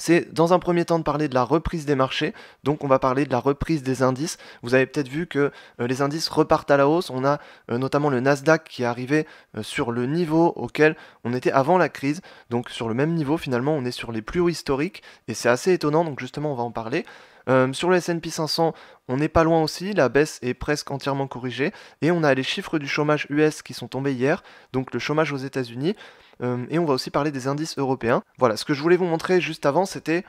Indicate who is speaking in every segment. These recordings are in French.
Speaker 1: c'est dans un premier temps de parler de la reprise des marchés, donc on va parler de la reprise des indices. Vous avez peut-être vu que euh, les indices repartent à la hausse, on a euh, notamment le Nasdaq qui est arrivé euh, sur le niveau auquel on était avant la crise, donc sur le même niveau finalement on est sur les plus hauts historiques, et c'est assez étonnant, donc justement on va en parler. sur le S&P 500, on n'est pas loin aussi, la baisse est presque entièrement corrigée, et on a les chiffres du chômage US qui sont tombés hier, donc le chômage aux États-Unis. Euh, et on va aussi parler des indices européens. Voilà, ce que je voulais vous montrer juste avant, c'était,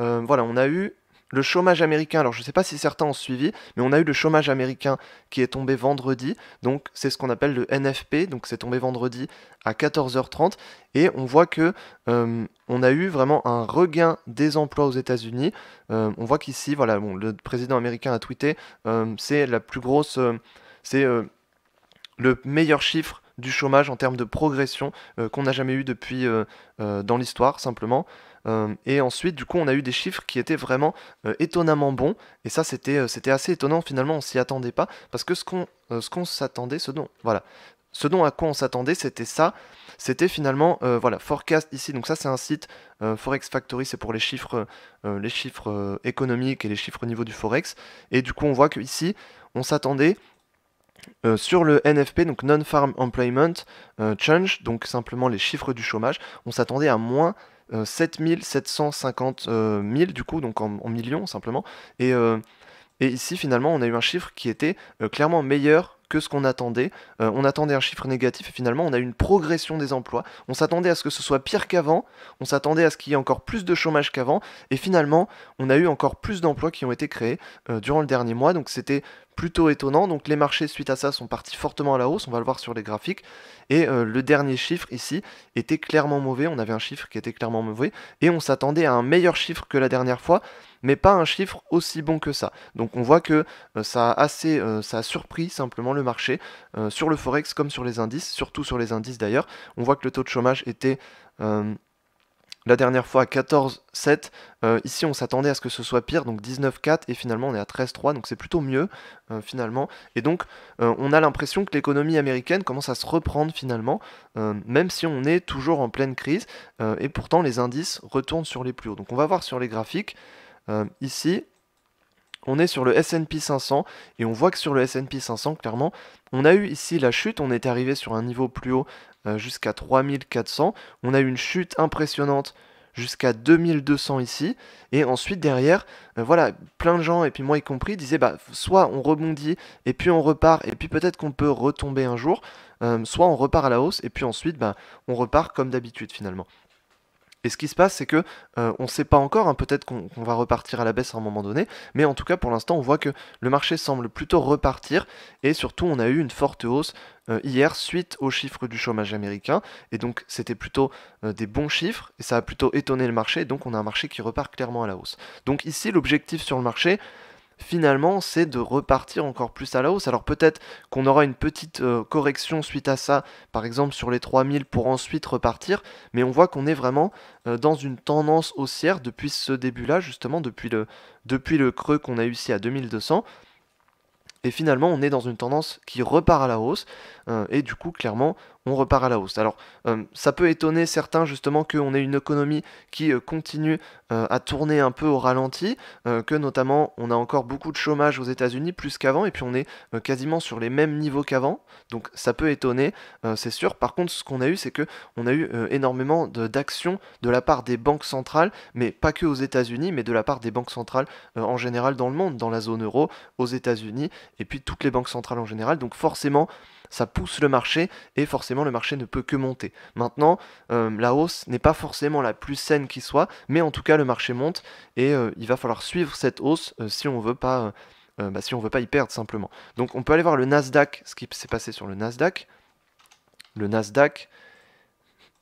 Speaker 1: euh, voilà, on a eu le chômage américain, alors je ne sais pas si certains ont suivi, mais on a eu le chômage américain qui est tombé vendredi, donc c'est ce qu'on appelle le NFP, donc c'est tombé vendredi à 14h30, et on voit que euh, on a eu vraiment un regain des emplois aux États-Unis. on voit qu'ici, voilà, le président américain a tweeté, c'est la plus grosse, c'est le meilleur chiffre du chômage en termes de progression euh, qu'on n'a jamais eu depuis euh, euh, dans l'histoire simplement. et ensuite, du coup, on a eu des chiffres qui étaient vraiment étonnamment bons. Et ça, c'était assez étonnant finalement, on s'y attendait pas. Parce que ce qu'on s'attendait, ce dont, voilà, ce dont à quoi on s'attendait, c'était ça. C'était finalement, voilà, Forecast ici. Donc ça, c'est un site Forex Factory, c'est pour les chiffres, les chiffres économiques et les chiffres au niveau du Forex. Et du coup, on voit qu'ici, on s'attendait euh, sur le NFP, donc Non-Farm Employment euh, Change, donc simplement les chiffres du chômage, on s'attendait à moins 7750 euh, 000 du coup, donc en, millions simplement. Et, et, ici finalement on a eu un chiffre qui était clairement meilleur que ce qu'on attendait. on attendait un chiffre négatif et finalement on a eu une progression des emplois. On s'attendait à ce que ce soit pire qu'avant, on s'attendait à ce qu'il y ait encore plus de chômage qu'avant et finalement on a eu encore plus d'emplois qui ont été créés durant le dernier mois. Donc c'était plutôt étonnant. Donc les marchés suite à ça sont partis fortement à la hausse, on va le voir sur les graphiques. Et euh, le dernier chiffre ici était clairement mauvais, on avait un chiffre qui était clairement mauvais, et on s'attendait à un meilleur chiffre que la dernière fois, mais pas un chiffre aussi bon que ça. Donc on voit que euh, ça, a assez, euh, ça a surpris simplement le marché, sur le forex comme sur les indices, surtout sur les indices d'ailleurs. On voit que le taux de chômage était... La dernière fois 14-7, euh, ici on s'attendait à ce que ce soit pire, donc 19-4 et finalement on est à 13-3, donc c'est plutôt mieux euh, finalement. Et donc euh, on a l'impression que l'économie américaine commence à se reprendre finalement, même si on est toujours en pleine crise, et pourtant les indices retournent sur les plus hauts. Donc on va voir sur les graphiques, ici on est sur le S&P 500 et on voit que sur le S&P 500 clairement on a eu ici la chute, on est arrivé sur un niveau plus haut euh, jusqu'à 3400, on a eu une chute impressionnante jusqu'à 2200 ici et ensuite derrière euh, voilà plein de gens et puis moi y compris disaient bah soit on rebondit et puis on repart et puis peut-être qu'on peut retomber un jour euh, soit on repart à la hausse et puis ensuite bah on repart comme d'habitude finalement et ce qui se passe, c'est que euh, on ne sait pas encore, hein, peut-être qu'on va repartir à la baisse à un moment donné, mais en tout cas pour l'instant, on voit que le marché semble plutôt repartir, et surtout on a eu une forte hausse euh, hier suite aux chiffres du chômage américain, et donc c'était plutôt euh, des bons chiffres, et ça a plutôt étonné le marché, donc on a un marché qui repart clairement à la hausse. Donc ici, l'objectif sur le marché, finalement, c'est de repartir encore plus à la hausse. Alors peut-être qu'on aura une petite euh, correction suite à ça, par exemple sur les 3000 pour ensuite repartir, mais on voit qu'on est vraiment euh, dans une tendance haussière depuis ce début-là, justement, depuis le, depuis le creux qu'on a eu ici à 2200. Et finalement, on est dans une tendance qui repart à la hausse. Euh, et du coup, clairement, on repart à la hausse. Alors, euh, ça peut étonner certains justement qu'on ait une économie qui euh, continue euh, à tourner un peu au ralenti, que notamment on a encore beaucoup de chômage aux États-Unis plus qu'avant, et puis on est quasiment sur les mêmes niveaux qu'avant. Donc, ça peut étonner, c'est sûr. Par contre, ce qu'on a eu, c'est que on a eu énormément d'actions de, de, la part des banques centrales, mais pas que aux États-Unis, mais de la part des banques centrales en général dans le monde, dans la zone euro, aux États-Unis, et puis toutes les banques centrales en général. Donc, forcément, ça pousse le marché et forcément le marché ne peut que monter. Maintenant, euh, la hausse n'est pas forcément la plus saine qui soit, mais en tout cas le marché monte et euh, il va falloir suivre cette hausse euh, si on veut pas, bah, si on veut pas y perdre simplement. Donc on peut aller voir le Nasdaq, ce qui s'est passé sur le Nasdaq. Le Nasdaq,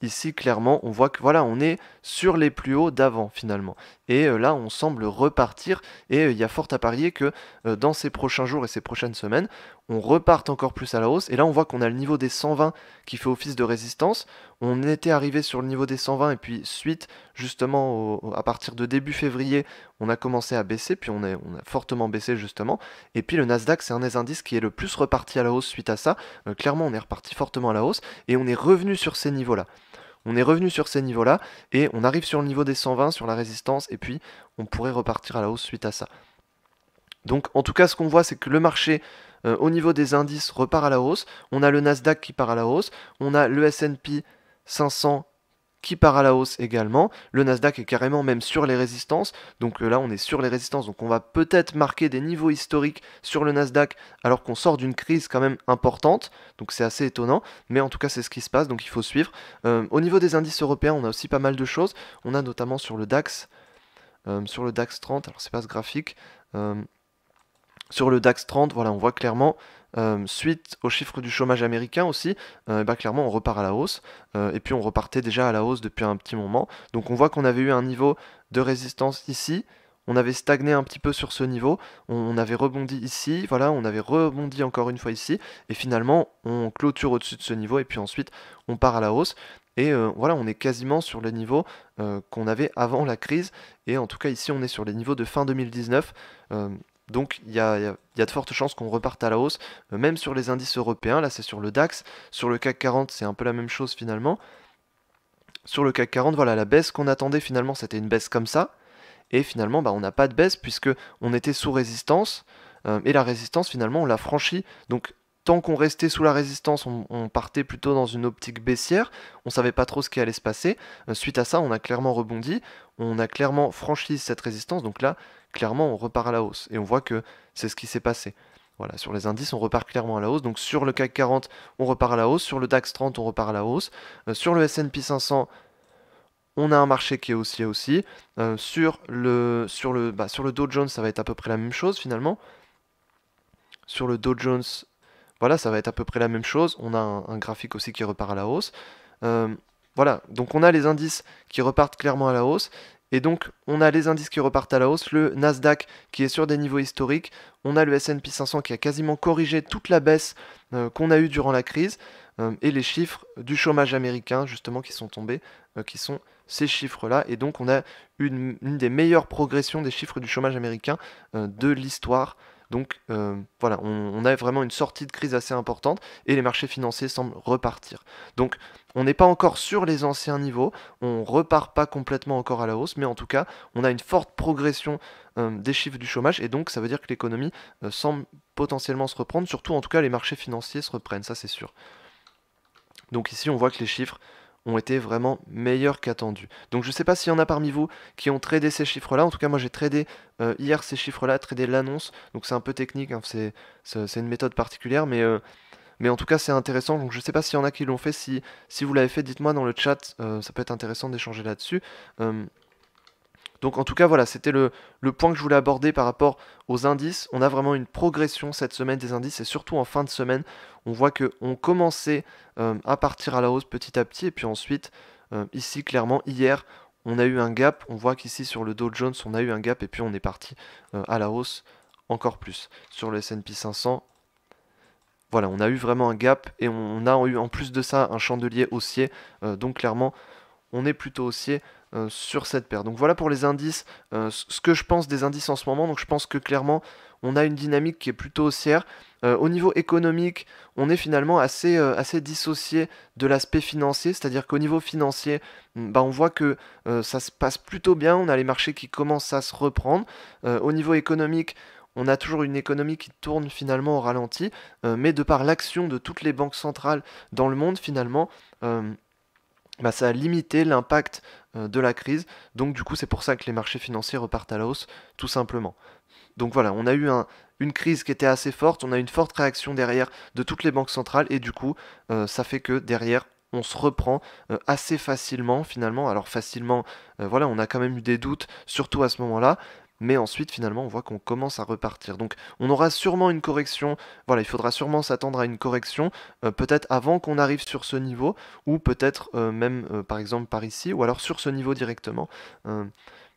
Speaker 1: ici clairement on voit que voilà on est sur les plus hauts d'avant finalement et euh, là, on semble repartir. Et euh, il y a fort à parier que euh, dans ces prochains jours et ces prochaines semaines, on reparte encore plus à la hausse. Et là, on voit qu'on a le niveau des 120 qui fait office de résistance. On était arrivé sur le niveau des 120 et puis suite, justement, à partir de début février, on a commencé à baisser, puis on, on a fortement baissé, justement. Et puis le Nasdaq, c'est un des indices qui est le plus reparti à la hausse suite à ça. clairement, on est reparti fortement à la hausse et on est revenu sur ces niveaux-là. On est revenu sur ces niveaux-là et on arrive sur le niveau des 120 sur la résistance et puis on pourrait repartir à la hausse suite à ça. Donc en tout cas ce qu'on voit c'est que le marché euh, au niveau des indices repart à la hausse, on a le Nasdaq qui part à la hausse, on a le S&P 500 qui part à la hausse également. Le Nasdaq est carrément même sur les résistances. Donc euh, là, on est sur les résistances. Donc on va peut-être marquer des niveaux historiques sur le Nasdaq alors qu'on sort d'une crise quand même importante. Donc c'est assez étonnant. Mais en tout cas, c'est ce qui se passe. Donc il faut suivre. Euh, au niveau des indices européens, on a aussi pas mal de choses. On a notamment sur le DAX. Euh, sur le DAX 30, alors c'est pas ce graphique, sur le DAX 30, voilà, on voit clairement, euh, suite au chiffre du chômage américain aussi, euh, bah, clairement on repart à la hausse, euh, et puis on repartait déjà à la hausse depuis un petit moment. Donc on voit qu'on avait eu un niveau de résistance ici, on avait stagné un petit peu sur ce niveau, on avait rebondi ici, voilà, on avait rebondi encore une fois ici, et finalement on clôture au-dessus de ce niveau, et puis ensuite on part à la hausse. Et voilà, on est quasiment sur le niveau qu'on avait avant la crise, et en tout cas ici on est sur les niveaux de fin 2019. Donc il y, a, de fortes chances qu'on reparte à la hausse, euh, même sur les indices européens, là c'est sur le DAX, sur le CAC 40 c'est un peu la même chose finalement. Sur le CAC 40, voilà, la baisse qu'on attendait finalement c'était une baisse comme ça, et finalement bah, on n'a pas de baisse puisque on était sous résistance, euh, et la résistance finalement on l'a franchie, donc tant qu'on restait sous la résistance, on, partait plutôt dans une optique baissière, on savait pas trop ce qui allait se passer. Euh, suite à ça, on a clairement rebondi, on a clairement franchi cette résistance, donc là, clairement on repart à la hausse. Et on voit que c'est ce qui s'est passé. Voilà, sur les indices, on repart clairement à la hausse. Donc sur le CAC 40, on repart à la hausse. Sur le DAX 30, on repart à la hausse. Euh, sur le SP 500, on a un marché qui est haussier aussi. Euh, sur, le, sur, le, bah, sur le Dow Jones, ça va être à peu près la même chose finalement. Sur le Dow Jones, voilà, ça va être à peu près la même chose. On a un, graphique aussi qui repart à la hausse. Euh, voilà, donc on a les indices qui repartent clairement à la hausse et donc, on a les indices qui repartent à la hausse, le Nasdaq qui est sur des niveaux historiques, on a le SP 500 qui a quasiment corrigé toute la baisse euh, qu'on a eue durant la crise, euh, et les chiffres du chômage américain, justement, qui sont tombés, euh, qui sont ces chiffres-là. Et donc, on a une, des meilleures progressions des chiffres du chômage américain de l'histoire donc euh, voilà, on, a vraiment une sortie de crise assez importante et les marchés financiers semblent repartir. Donc on n'est pas encore sur les anciens niveaux, on repart pas complètement encore à la hausse, mais en tout cas on a une forte progression euh, des chiffres du chômage et donc ça veut dire que l'économie euh, semble potentiellement se reprendre, surtout en tout cas les marchés financiers se reprennent, ça c'est sûr. Donc ici on voit que les chiffres ont été vraiment meilleurs qu'attendus. Donc je ne sais pas s'il y en a parmi vous qui ont tradé ces chiffres-là. En tout cas, moi j'ai tradé euh, hier ces chiffres-là, tradé l'annonce. Donc c'est un peu technique, hein. c'est une méthode particulière, mais, euh, mais en tout cas c'est intéressant. Donc je ne sais pas s'il y en a qui l'ont fait. Si, si vous l'avez fait, dites-moi dans le chat, euh, ça peut être intéressant d'échanger là-dessus. Donc en tout cas, voilà, c'était le, point que je voulais aborder par rapport aux indices. On a vraiment une progression cette semaine des indices et surtout en fin de semaine, on voit qu'on commençait euh, à partir à la hausse petit à petit et puis ensuite, euh, ici clairement, hier, on a eu un gap. On voit qu'ici sur le Dow Jones, on a eu un gap et puis on est parti euh, à la hausse encore plus. Sur le SP 500, voilà, on a eu vraiment un gap et on a eu en plus de ça un chandelier haussier. donc clairement, on est plutôt haussier. Euh, sur cette paire. Donc voilà pour les indices, euh, ce que je pense des indices en ce moment. Donc je pense que clairement, on a une dynamique qui est plutôt haussière. Euh, au niveau économique, on est finalement assez, assez dissocié de l'aspect financier, c'est-à-dire qu'au niveau financier, mm, bah, on voit que ça se passe plutôt bien, on a les marchés qui commencent à se reprendre. au niveau économique, on a toujours une économie qui tourne finalement au ralenti, mais de par l'action de toutes les banques centrales dans le monde, finalement, bah, ça a limité l'impact euh, de la crise. Donc du coup, c'est pour ça que les marchés financiers repartent à la hausse, tout simplement. Donc voilà, on a eu un, une crise qui était assez forte, on a une forte réaction derrière de toutes les banques centrales, et du coup, euh, ça fait que derrière, on se reprend euh, assez facilement finalement. Alors facilement, voilà, on a quand même eu des doutes, surtout à ce moment-là, mais ensuite finalement on voit qu'on commence à repartir. Donc on aura sûrement une correction, voilà, il faudra sûrement s'attendre à une correction, euh, peut-être avant qu'on arrive sur ce niveau, ou peut-être euh, même euh, par exemple par ici, ou alors sur ce niveau directement.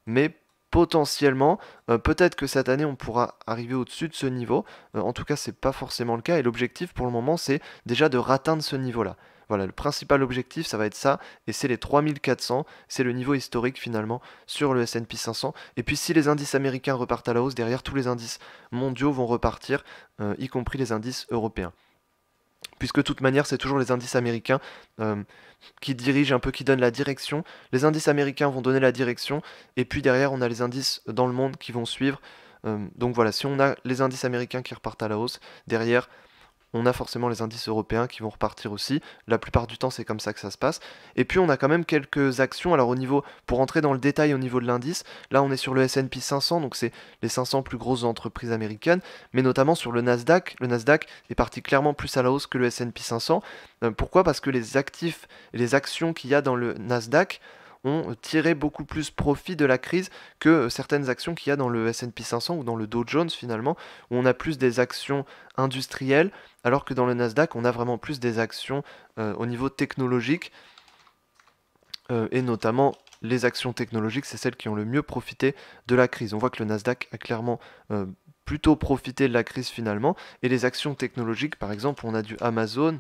Speaker 1: mais potentiellement, peut-être que cette année on pourra arriver au-dessus de ce niveau. en tout cas, c'est pas forcément le cas. Et l'objectif pour le moment, c'est déjà de ratteindre ce niveau-là. Voilà, le principal objectif, ça va être ça, et c'est les 3400, c'est le niveau historique finalement sur le S&P 500. Et puis si les indices américains repartent à la hausse, derrière tous les indices mondiaux vont repartir, euh, y compris les indices européens puisque de toute manière c'est toujours les indices américains euh, qui dirigent un peu, qui donnent la direction. Les indices américains vont donner la direction, et puis derrière on a les indices dans le monde qui vont suivre. Euh, donc voilà, si on a les indices américains qui repartent à la hausse, derrière on a forcément les indices européens qui vont repartir aussi. La plupart du temps, c'est comme ça que ça se passe. Et puis, on a quand même quelques actions. Alors, au niveau, pour entrer dans le détail au niveau de l'indice, là, on est sur le S&P 500, donc c'est les 500 plus grosses entreprises américaines, mais notamment sur le Nasdaq. Le Nasdaq est parti clairement plus à la hausse que le S&P 500. Euh, pourquoi Parce que les actifs, les actions qu'il y a dans le Nasdaq ont tiré beaucoup plus profit de la crise que euh, certaines actions qu'il y a dans le S&P 500 ou dans le Dow Jones finalement, où on a plus des actions industrielles, alors que dans le Nasdaq, on a vraiment plus des actions euh, au niveau technologique, euh, et notamment les actions technologiques, c'est celles qui ont le mieux profité de la crise. On voit que le Nasdaq a clairement plutôt profité de la crise finalement, et les actions technologiques, par exemple, on a du Amazon,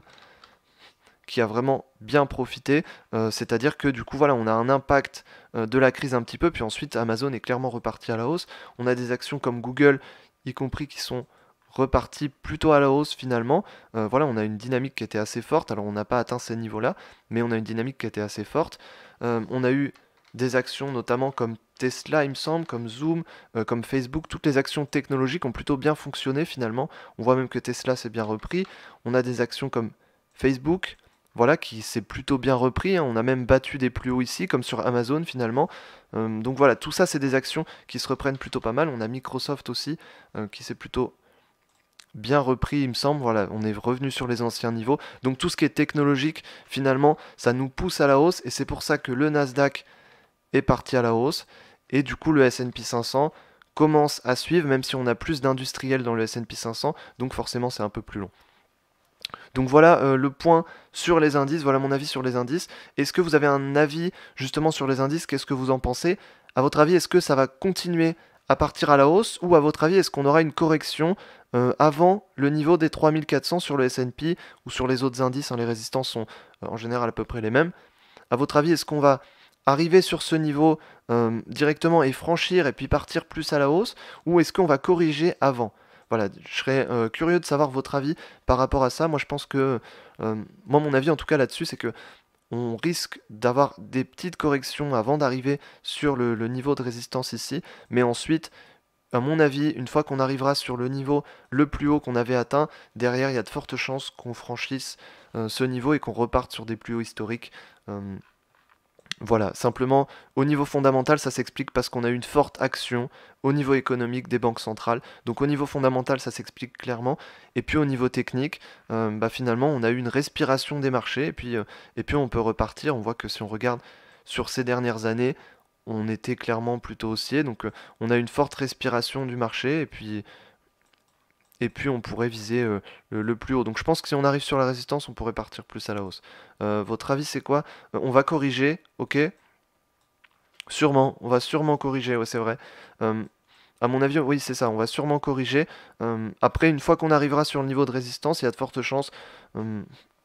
Speaker 1: qui a vraiment bien profité. Euh, c'est-à-dire que du coup, voilà, on a un impact euh, de la crise un petit peu, puis ensuite Amazon est clairement reparti à la hausse. On a des actions comme Google, y compris qui sont reparties plutôt à la hausse finalement. Euh, voilà, on a une dynamique qui était assez forte. Alors on n'a pas atteint ces niveaux-là, mais on a une dynamique qui était assez forte. on a eu des actions notamment comme Tesla, il me semble, comme Zoom, comme Facebook, toutes les actions technologiques ont plutôt bien fonctionné finalement. On voit même que Tesla s'est bien repris. On a des actions comme Facebook, voilà, qui s'est plutôt bien repris. Hein. On a même battu des plus hauts ici, comme sur Amazon finalement. Euh, donc voilà, tout ça, c'est des actions qui se reprennent plutôt pas mal. On a Microsoft aussi, euh, qui s'est plutôt bien repris, il me semble. Voilà, on est revenu sur les anciens niveaux. Donc tout ce qui est technologique, finalement, ça nous pousse à la hausse. Et c'est pour ça que le Nasdaq est parti à la hausse. Et du coup, le S&P 500 commence à suivre, même si on a plus d'industriels dans le S&P 500. Donc forcément, c'est un peu plus long. Donc voilà euh, le point sur les indices, voilà mon avis sur les indices. Est-ce que vous avez un avis justement sur les indices Qu'est-ce que vous en pensez À votre avis, est-ce que ça va continuer à partir à la hausse ou à votre avis, est-ce qu'on aura une correction euh, avant le niveau des 3400 sur le S&P ou sur les autres indices hein, Les résistances sont euh, en général à peu près les mêmes. À votre avis, est-ce qu'on va arriver sur ce niveau directement et franchir et puis partir plus à la hausse ou est-ce qu'on va corriger avant voilà, je serais euh, curieux de savoir votre avis par rapport à ça. Moi, je pense que, euh, moi, mon avis en tout cas là-dessus, c'est que on risque d'avoir des petites corrections avant d'arriver sur le, niveau de résistance ici, mais ensuite, à mon avis, une fois qu'on arrivera sur le niveau le plus haut qu'on avait atteint, derrière, il y a de fortes chances qu'on franchisse euh, ce niveau et qu'on reparte sur des plus hauts historiques. Voilà, simplement, au niveau fondamental, ça s'explique parce qu'on a eu une forte action au niveau économique des banques centrales. Donc au niveau fondamental, ça s'explique clairement. Et puis au niveau technique, euh, bah, finalement, on a eu une respiration des marchés. Et puis, euh, et puis on peut repartir. On voit que si on regarde sur ces dernières années, on était clairement plutôt haussier. Donc euh, on a une forte respiration du marché. Et puis, et puis on pourrait viser euh, le, plus haut. Donc je pense que si on arrive sur la résistance, on pourrait partir plus à la hausse. Euh, votre avis c'est quoi euh, On va corriger, ok Sûrement, on va sûrement corriger, ouais c'est vrai. A à mon avis, oui c'est ça, on va sûrement corriger. après, une fois qu'on arrivera sur le niveau de résistance, il y a de fortes chances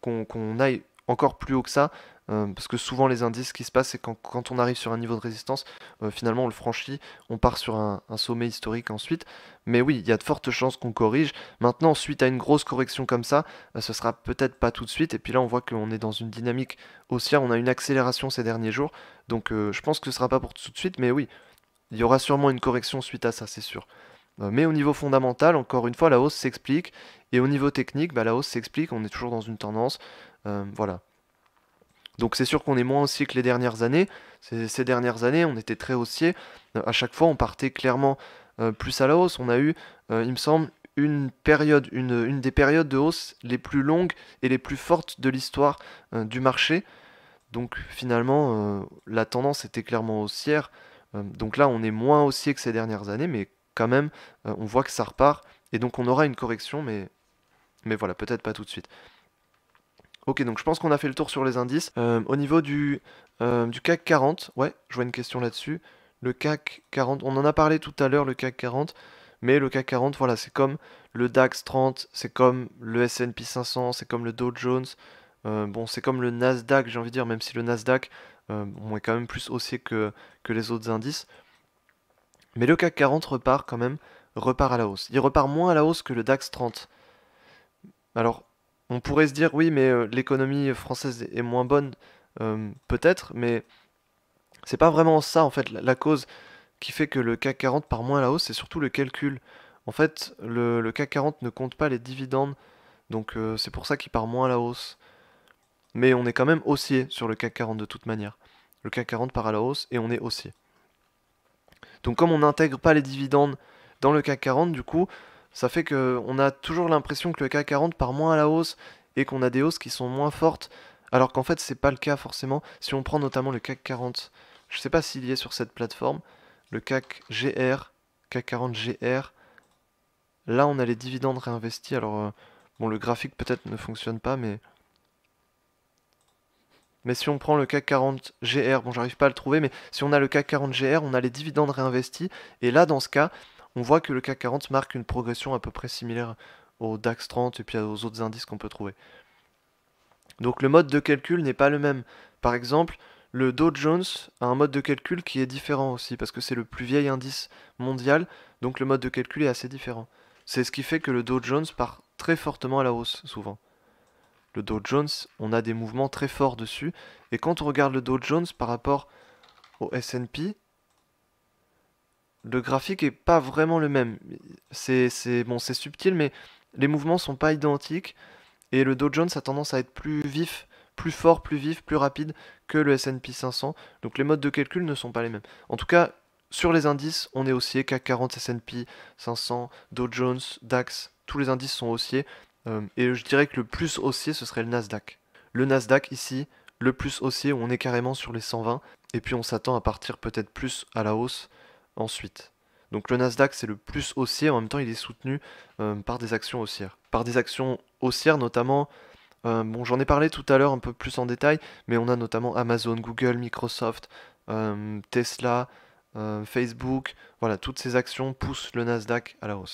Speaker 1: qu'on aille encore plus haut que ça, euh, parce que souvent les indices, ce qui se passe, c'est quand, quand on arrive sur un niveau de résistance, euh, finalement on le franchit, on part sur un, sommet historique ensuite. Mais oui, il y a de fortes chances qu'on corrige. Maintenant, suite à une grosse correction comme ça, euh, ce sera peut-être pas tout de suite. Et puis là, on voit qu'on est dans une dynamique haussière, on a une accélération ces derniers jours. Donc je pense que ce sera pas pour tout de suite, mais oui, il y aura sûrement une correction suite à ça, c'est sûr. Mais au niveau fondamental, encore une fois, la hausse s'explique. Et au niveau technique, bah, la hausse s'explique. On est toujours dans une tendance. voilà. Donc c'est sûr qu'on est moins haussier que les dernières années. Ces, dernières années, on était très haussier. Euh, à chaque fois, on partait clairement euh, plus à la hausse. On a eu, euh, il me semble, une période, une, des périodes de hausse les plus longues et les plus fortes de l'histoire du marché. Donc finalement, la tendance était clairement haussière. donc là, on est moins haussier que ces dernières années, mais quand même, on voit que ça repart. Et donc on aura une correction, mais, mais voilà, peut-être pas tout de suite. Ok, donc je pense qu'on a fait le tour sur les indices. Euh, au niveau du, euh, CAC 40, ouais, je vois une question là-dessus. Le CAC 40, on en a parlé tout à l'heure, le CAC 40, mais le CAC 40, voilà, c'est comme le DAX 30, c'est comme le SP 500, c'est comme le Dow Jones, euh, bon, c'est comme le Nasdaq, j'ai envie de dire, même si le Nasdaq, est quand même plus haussier que, que les autres indices. Mais le CAC 40 repart quand même, repart à la hausse. Il repart moins à la hausse que le DAX 30. Alors, on pourrait se dire oui, mais euh, l'économie française est moins bonne, euh, peut-être, mais c'est pas vraiment ça en fait la, cause qui fait que le CAC 40 part moins à la hausse, c'est surtout le calcul. En fait, le, CAC 40 ne compte pas les dividendes, donc euh, c'est pour ça qu'il part moins à la hausse. Mais on est quand même haussier sur le CAC 40 de toute manière. Le CAC 40 part à la hausse et on est haussier. Donc comme on n'intègre pas les dividendes dans le CAC 40, du coup, ça fait qu'on a toujours l'impression que le CAC 40 part moins à la hausse et qu'on a des hausses qui sont moins fortes, alors qu'en fait c'est pas le cas forcément si on prend notamment le CAC 40. Je sais pas s'il y est sur cette plateforme, le CAC GR, CAC 40 GR. Là on a les dividendes réinvestis, alors euh, bon le graphique peut-être ne fonctionne pas mais... Mais si on prend le CAC 40 GR, bon j'arrive pas à le trouver, mais si on a le CAC 40 GR, on a les dividendes réinvestis, et là dans ce cas, on voit que le CAC 40 marque une progression à peu près similaire au DAX 30 et puis aux autres indices qu'on peut trouver. Donc le mode de calcul n'est pas le même. Par exemple, le Dow Jones a un mode de calcul qui est différent aussi, parce que c'est le plus vieil indice mondial, donc le mode de calcul est assez différent. C'est ce qui fait que le Dow Jones part très fortement à la hausse, souvent. Le Dow Jones, on a des mouvements très forts dessus, et quand on regarde le Dow Jones par rapport au S&P, le graphique est pas vraiment le même. C'est bon, c'est subtil, mais les mouvements sont pas identiques. Et le Dow Jones a tendance à être plus vif, plus fort, plus vif, plus rapide que le S&P 500. Donc les modes de calcul ne sont pas les mêmes. En tout cas, sur les indices, on est haussier. CAC 40, S&P 500, Dow Jones, DAX, tous les indices sont haussiers. Euh, et je dirais que le plus haussier, ce serait le Nasdaq. Le Nasdaq ici, le plus haussier, on est carrément sur les 120. Et puis on s'attend à partir peut-être plus à la hausse ensuite. Donc le Nasdaq c'est le plus haussier, en même temps il est soutenu euh, par des actions haussières. Par des actions haussières notamment, euh, bon j'en ai parlé tout à l'heure un peu plus en détail, mais on a notamment Amazon, Google, Microsoft, euh, Tesla, Facebook, voilà, toutes ces actions poussent le Nasdaq à la hausse.